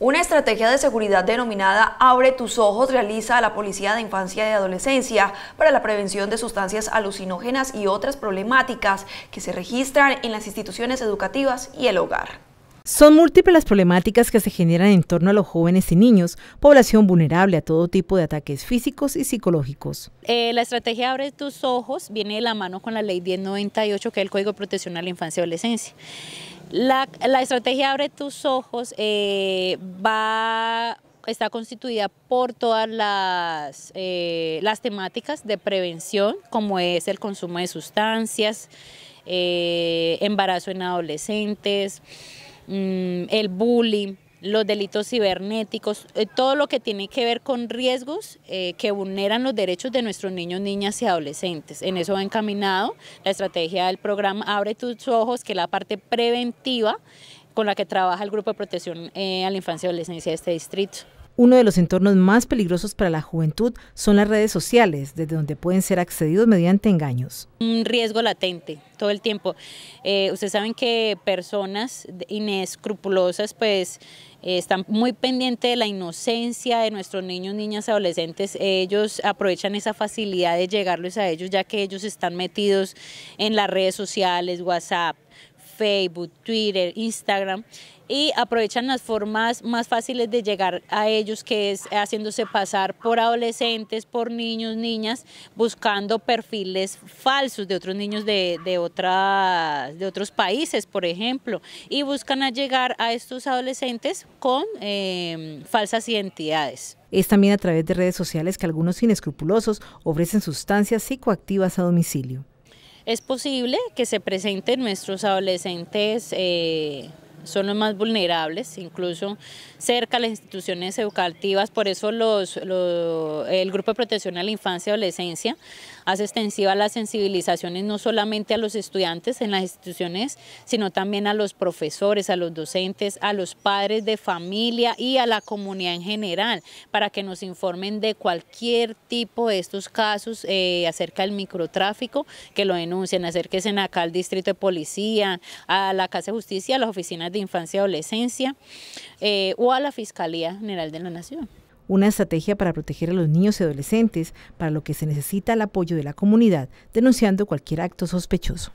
Una estrategia de seguridad denominada Abre tus ojos realiza a la Policía de Infancia y Adolescencia para la prevención de sustancias alucinógenas y otras problemáticas que se registran en las instituciones educativas y el hogar. Son múltiples las problemáticas que se generan en torno a los jóvenes y niños, población vulnerable a todo tipo de ataques físicos y psicológicos. Eh, la estrategia Abre tus ojos viene de la mano con la ley 1098, que es el Código de la Infancia y Adolescencia. La, estrategia Abre tus ojos eh, está constituida por todas eh, las, temáticas de prevención, como es el consumo de sustancias, eh, embarazo en adolescentes, mm, el bullying, los delitos cibernéticos, eh, todo lo que tiene que ver con riesgos eh, que vulneran los derechos de nuestros niños, niñas y adolescentes. En eso va encaminado la estrategia del programa Abre tus ojos, que es la parte preventiva con la que trabaja el Grupo de Protección eh, a la Infancia y Adolescencia de este distrito. Uno de los entornos más peligrosos para la juventud son las redes sociales, desde donde pueden ser accedidos mediante engaños. Un riesgo latente todo el tiempo. Eh, ustedes saben que personas inescrupulosas pues eh, están muy pendientes de la inocencia de nuestros niños, niñas, adolescentes. Ellos aprovechan esa facilidad de llegarles a ellos ya que ellos están metidos en las redes sociales, WhatsApp, Facebook, Twitter, Instagram y aprovechan las formas más fáciles de llegar a ellos, que es haciéndose pasar por adolescentes, por niños, niñas, buscando perfiles falsos de otros niños de, de, otros países, por ejemplo, y buscan llegar a estos adolescentes con em, falsas identidades. Es también a través de redes sociales que algunos inescrupulosos ofrecen sustancias psicoactivas a domicilio es posible que se presenten nuestros adolescentes eh, son los más vulnerables, incluso cerca a las instituciones educativas, por eso el Grupo de Protección a la Infancia y Adolescencia hace extensiva las sensibilizaciones no solamente a los estudiantes en las instituciones, sino también a los profesores, a los docentes, a los padres de familia y a la comunidad en general, para que nos informen de cualquier tipo de estos casos eh, acerca del microtráfico, que lo denuncien, acérquense acá al distrito de policía, a la Casa de Justicia, a las oficinas de Infancia y Adolescencia eh, o a la Fiscalía General de la Nación. Una estrategia para proteger a los niños y adolescentes, para lo que se necesita el apoyo de la comunidad, denunciando cualquier acto sospechoso.